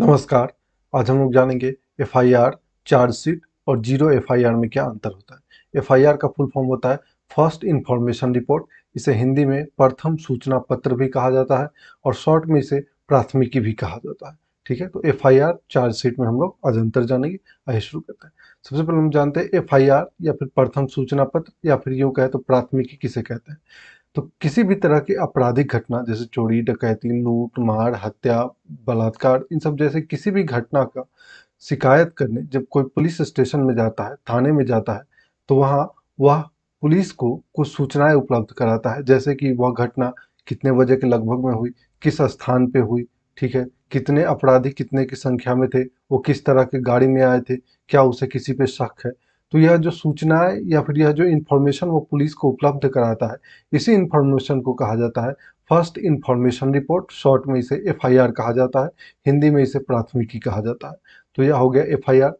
नमस्कार आज हम लोग जानेंगे एफ आई आर चार्जशीट और जीरो एफ आई आर में क्या अंतर होता है एफ आई आर का फुल फॉर्म होता है फर्स्ट इन्फॉर्मेशन रिपोर्ट इसे हिंदी में प्रथम सूचना पत्र भी कहा जाता है और शॉर्ट में इसे प्राथमिकी भी कहा जाता है ठीक है तो एफ आई आर चार्जशीट में हम लोग आज अंतर जानेंगे आइए शुरू करते हैं सबसे पहले हम जानते हैं एफ आई आर या फिर प्रथम सूचना पत्र या फिर यूँ कहे तो प्राथमिकी किसे कहते हैं तो किसी भी तरह की आपराधिक घटना जैसे चोरी डकैती लूट मार हत्या बलात्कार इन सब जैसे किसी भी घटना का शिकायत करने जब कोई पुलिस स्टेशन में जाता है थाने में जाता है तो वहाँ वह पुलिस को कुछ सूचनाएं उपलब्ध कराता है जैसे कि वह घटना कितने बजे के लगभग में हुई किस स्थान पे हुई ठीक है कितने अपराधी कितने की संख्या में थे वो किस तरह के गाड़ी में आए थे क्या उसे किसी पे शक है तो यह जो सूचना है या फिर यह जो इन्फॉर्मेशन वो पुलिस को उपलब्ध कराता है इसी इन्फॉर्मेशन को कहा जाता है फर्स्ट इन्फॉर्मेशन रिपोर्ट शॉर्ट में इसे एफआईआर कहा जाता है हिंदी में इसे प्राथमिकी कहा जाता है तो यह हो गया एफआईआर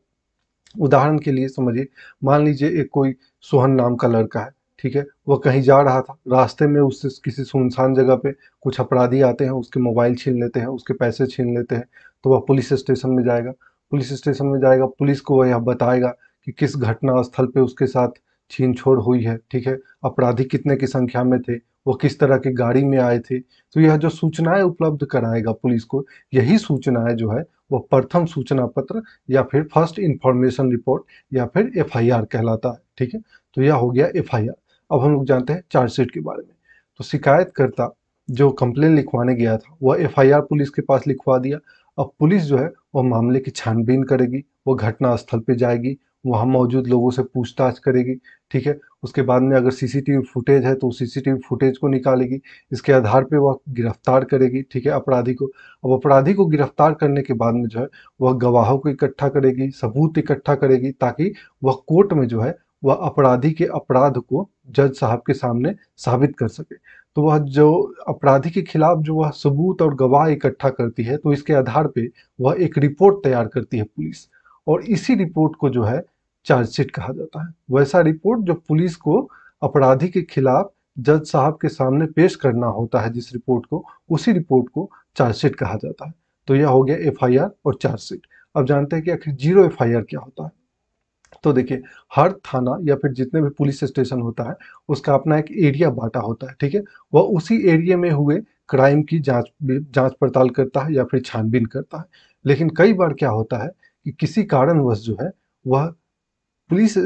उदाहरण के लिए समझिए मान लीजिए एक कोई सोहन नाम का लड़का है ठीक है वह कहीं जा रहा था रास्ते में उससे किसी सुनसान जगह पे कुछ अपराधी आते हैं उसके मोबाइल छीन लेते हैं उसके पैसे छीन लेते हैं तो वह पुलिस स्टेशन में जाएगा पुलिस स्टेशन में जाएगा पुलिस को वह यह बताएगा कि किस घटना स्थल पे उसके साथ छीन छोड़ हुई है ठीक है अपराधी कितने की संख्या में थे वो किस तरह की गाड़ी में आए थे तो यह जो सूचनाएं उपलब्ध कराएगा पुलिस को यही सूचनाएं जो है वो प्रथम सूचना पत्र या फिर फर्स्ट इंफॉर्मेशन रिपोर्ट या फिर एफ कहलाता है ठीक है तो यह हो गया एफ अब हम लोग जानते हैं चार्जशीट के बारे में तो शिकायतकर्ता जो कंप्लेन लिखवाने गया था वह एफ पुलिस के पास लिखवा दिया अब पुलिस जो है वह मामले की छानबीन करेगी वो घटना स्थल जाएगी वहाँ मौजूद लोगों से पूछताछ करेगी ठीक है उसके बाद में अगर सीसीटीवी फुटेज है तो सीसीटीवी फुटेज को निकालेगी इसके आधार पे वह गिरफ्तार करेगी ठीक है अपराधी को अब अपराधी को गिरफ्तार करने के बाद में जो है वह गवाहों को इकट्ठा करेगी सबूत इकट्ठा करेगी ताकि वह कोर्ट में जो है वह अपराधी के अपराध को जज साहब के सामने साबित कर सके तो वह जो अपराधी के खिलाफ जो वह सबूत और गवाह इकट्ठा करती है तो इसके आधार पे वह एक रिपोर्ट तैयार करती है पुलिस और इसी रिपोर्ट को जो है चार्जशीट कहा जाता है वैसा रिपोर्ट जो पुलिस को अपराधी के खिलाफ जज साहब के सामने पेश करना होता है जिस रिपोर्ट को उसी रिपोर्ट को चार्जशीट कहा जाता है तो यह हो गया एफआईआर और चार्जशीट अब जानते हैं कि आखिर जीरो एफआईआर क्या होता है तो देखिए हर थाना या फिर जितने भी पुलिस स्टेशन होता है उसका अपना एक एरिया बांटा होता है ठीक है वह उसी एरिया में हुए क्राइम की जांच जांच पड़ताल करता है या फिर छानबीन करता है लेकिन कई बार क्या होता है कि किसी कारणवश जो है वह पुलिस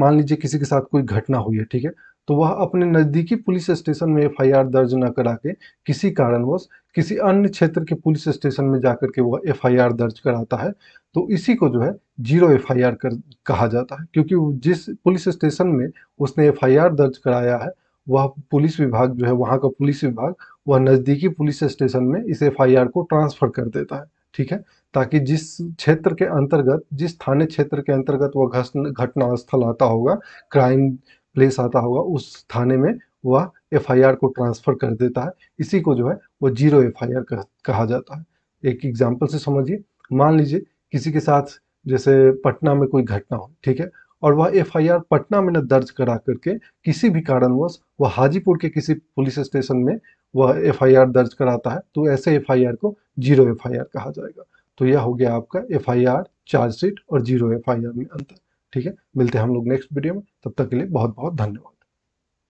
मान लीजिए किसी के साथ कोई घटना हुई है ठीक है तो वह अपने नज़दीकी पुलिस स्टेशन में एफआईआर दर्ज न करा के किसी कारणवश किसी अन्य क्षेत्र के पुलिस स्टेशन में जाकर के वह एफआईआर दर्ज कराता है तो इसी को जो है जीरो एफआईआर कर कहा जाता है क्योंकि जिस पुलिस स्टेशन में उसने एफआईआर दर्ज कराया है वह पुलिस विभाग जो है वहाँ का पुलिस विभाग वह नज़दीकी पुलिस स्टेशन में इस एफ को ट्रांसफ़र कर देता है ठीक है ताकि जिस क्षेत्र के अंतर्गत जिस थाने क्षेत्र के अंतर्गत वह घटना स्थल आता होगा क्राइम प्लेस आता होगा उस थाने में वह एफआईआर को ट्रांसफ़र कर देता है इसी को जो है वो जीरो एफआईआर कह, कहा जाता है एक एग्जाम्पल से समझिए मान लीजिए किसी के साथ जैसे पटना में कोई घटना हो ठीक है और वह एफआईआर पटना में न दर्ज करा करके किसी भी कारणवश वह हाजीपुर के किसी पुलिस स्टेशन में वह एफआईआर दर्ज कराता है तो ऐसे एफआईआर को जीरो एफआईआर कहा जाएगा तो यह हो गया आपका एफआईआर चार्जशीट और जीरो एफआईआर में अंतर ठीक है मिलते हैं हम लोग नेक्स्ट वीडियो में तब तक के लिए बहुत बहुत धन्यवाद